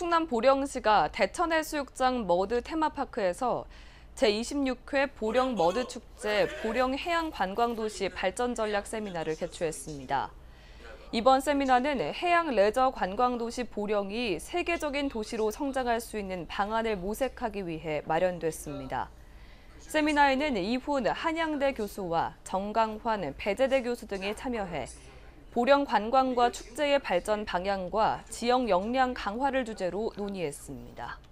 충남 보령시가 대천 해수욕장 머드 테마파크에서 제26회 보령 머드 축제 보령 해양 관광도시 발전 전략 세미나를 개최했습니다. 이번 세미나는 해양 레저 관광도시 보령이 세계적인 도시로 성장할 수 있는 방안을 모색하기 위해 마련됐습니다. 세미나에는 이훈 한양대 교수와 정강환 배재대 교수 등이 참여해 보령 관광과 축제의 발전 방향과 지역 역량 강화를 주제로 논의했습니다.